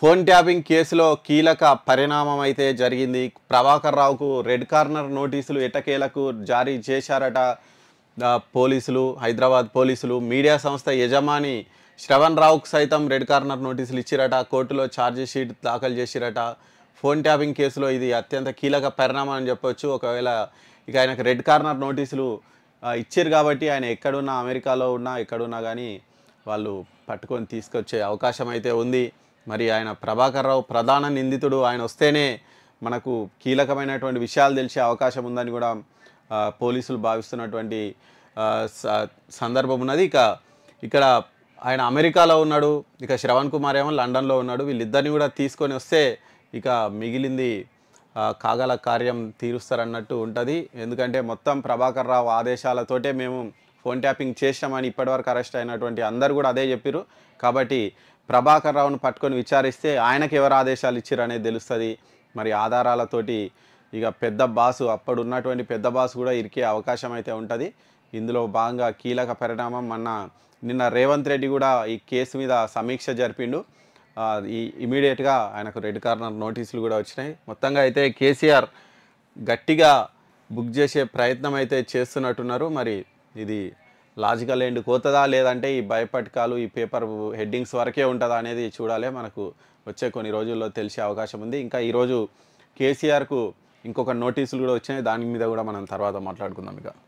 phone tapping కేసులో కీలక పరిణామం అయితే జరిగింది ప్రభాకర్ రావుకు రెడ్ కార్నర్ నోటీసులు ఎటకేలకు జారీ చేశారట పోలీసులు హైదరాబాద్ పోలీసులు మీడియా సంస్థ యజమాని శ్రవణ్ రావుకు సైతం రెడ్ కార్నర్ నోటీసులు ఇచ్చిరట కోర్టులో షీట్ దాఖలు చేసిరట ఫోన్ ట్యాపింగ్ కేసులో ఇది అత్యంత కీలక పరిణామం అని చెప్పొచ్చు ఒకవేళ ఇక ఆయనకు రెడ్ కార్నర్ నోటీసులు ఇచ్చారు కాబట్టి ఆయన ఎక్కడున్నా అమెరికాలో ఉన్నా ఎక్కడున్నా కానీ వాళ్ళు పట్టుకొని తీసుకొచ్చే అవకాశం అయితే ఉంది మరి ఆయన ప్రభాకర్ రావు ప్రధాన నిందితుడు ఆయన వస్తేనే మనకు కీలకమైనటువంటి విషయాలు తెలిసే అవకాశం ఉందని కూడా పోలీసులు భావిస్తున్నటువంటి సందర్భం ఉన్నది ఇక ఇక్కడ ఆయన అమెరికాలో ఉన్నాడు ఇక శ్రవణ్ కుమార్ ఏమో లండన్లో ఉన్నాడు వీళ్ళిద్దరిని కూడా తీసుకొని వస్తే ఇక మిగిలింది కాగల కార్యం తీరుస్తారన్నట్టు ఉంటుంది ఎందుకంటే మొత్తం ప్రభాకర్ రావు ఆదేశాలతోటే మేము ఫోన్ ట్యాపింగ్ చేశామని ఇప్పటివరకు అరెస్ట్ అయినటువంటి అందరు కూడా అదే చెప్పారు కాబట్టి ప్రభాకర్ రావును పట్టుకొని విచారిస్తే ఆయనకు ఎవరు ఆదేశాలు ఇచ్చారు అనేది తెలుస్తుంది మరి ఆధారాలతోటి ఇక పెద్ద బాసు అప్పుడు ఉన్నటువంటి పెద్ద బాసు కూడా ఇరికే అవకాశం అయితే ఉంటుంది ఇందులో భాగంగా కీలక పరిణామం మన నిన్న రేవంత్ రెడ్డి కూడా ఈ కేసు మీద సమీక్ష జరిపిండు ఈ ఇమీడియట్గా ఆయనకు రెడ్ కార్నర్ నోటీసులు కూడా వచ్చినాయి మొత్తంగా అయితే కేసీఆర్ గట్టిగా బుక్ చేసే ప్రయత్నం అయితే చేస్తున్నట్టున్నారు మరి ఇది లాజికల్ ఎండ్ కోతదా లేదంటే ఈ భయపటకాలు ఈ పేపర్ హెడ్డింగ్స్ వరకే ఉంటుందా అనేది చూడాలి మనకు వచ్చే కొన్ని రోజుల్లో తెలిసే అవకాశం ఉంది ఇంకా ఈరోజు కేసీఆర్కు ఇంకొక నోటీసులు కూడా వచ్చినాయి దాని మీద కూడా మనం తర్వాత మాట్లాడుకుందాం ఇక